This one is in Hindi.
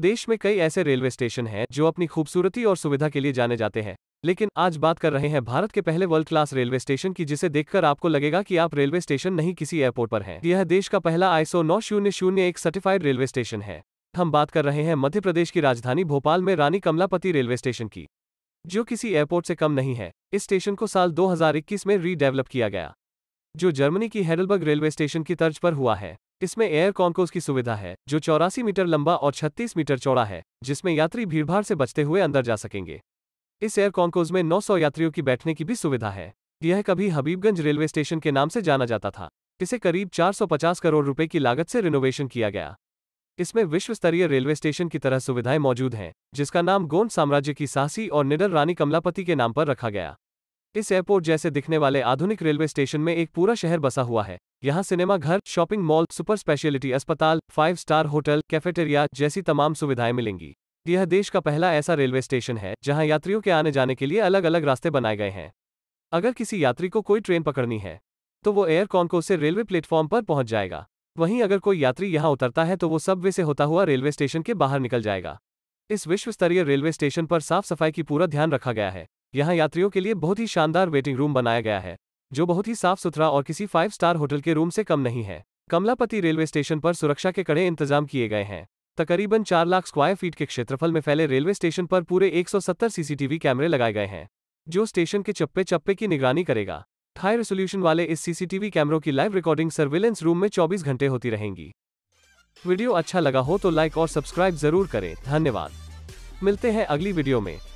देश में कई ऐसे रेलवे स्टेशन हैं जो अपनी खूबसूरती और सुविधा के लिए जाने जाते हैं लेकिन आज बात कर रहे हैं भारत के पहले वर्ल्ड क्लास रेलवे स्टेशन की जिसे देखकर आपको लगेगा कि आप रेलवे स्टेशन नहीं किसी एयरपोर्ट पर हैं यह देश का पहला आईसो नौ शून्य शून्य एक सर्टिफाइड रेलवे स्टेशन है हम बात कर रहे हैं मध्य प्रदेश की राजधानी भोपाल में रानी कमलापति रेलवे स्टेशन की जो किसी एयरपोर्ट से कम नहीं है इस स्टेशन को साल दो में रीडेवलप किया गया जो जर्मनी की हेडलबर्ग रेलवे स्टेशन की तर्ज पर हुआ है इसमें एयर कॉन्कोस की सुविधा है जो चौरासी मीटर लंबा और 36 मीटर चौड़ा है जिसमें यात्री भीड़भाड़ से बचते हुए अंदर जा सकेंगे इस एयर कॉन्कोज में 900 यात्रियों की बैठने की भी सुविधा है यह कभी हबीबगंज रेलवे स्टेशन के नाम से जाना जाता था इसे करीब 450 करोड़ रुपए की लागत से रिनोवेशन किया गया इसमें विश्व स्तरीय रेलवे स्टेशन की तरह सुविधाएं मौजूद हैं जिसका नाम गोंड साम्राज्य की साहसी और निडर रानी कमलापति के नाम पर रखा गया इस एयरपोर्ट जैसे दिखने वाले आधुनिक रेलवे स्टेशन में एक पूरा शहर बसा हुआ है यहाँ सिनेमा घर शॉपिंग मॉल सुपर स्पेशलिटी अस्पताल फाइव स्टार होटल कैफेटेरिया जैसी तमाम सुविधाएं मिलेंगी यह देश का पहला ऐसा रेलवे स्टेशन है जहां यात्रियों के आने जाने के लिए अलग अलग रास्ते बनाए गए हैं अगर किसी यात्री को कोई ट्रेन पकड़नी है तो वो एयर कॉन्को से रेलवे प्लेटफॉर्म पर पहुंच जाएगा वहीं अगर कोई यात्री यहाँ उतरता है तो वो सबवे से होता हुआ रेलवे स्टेशन के बाहर निकल जाएगा इस विश्व स्तरीय रेलवे स्टेशन पर साफ सफाई की पूरा ध्यान रखा गया है यहाँ यात्रियों के लिए बहुत ही शानदार वेटिंग रूम बनाया गया है जो बहुत ही साफ सुथरा और किसी फाइव स्टार होटल के रूम से कम नहीं है कमलापति रेलवे स्टेशन पर सुरक्षा के कड़े इंतजाम किए गए हैं तकरीबन चार लाख स्क्वायर फीट के क्षेत्रफल में फैले रेलवे स्टेशन पर पूरे 170 सीसीटीवी कैमरे लगाए गए हैं जो स्टेशन के चप्पे चप्पे की निगरानी करेगा हाई रेसोल्यूशन वाले इस सीसीटीवी कैमरों की लाइव रिकॉर्डिंग सर्विलेंस रूम में 24 घंटे होती रहेंगी वीडियो अच्छा लगा हो तो लाइक और सब्सक्राइब जरूर करें धन्यवाद मिलते हैं अगली वीडियो में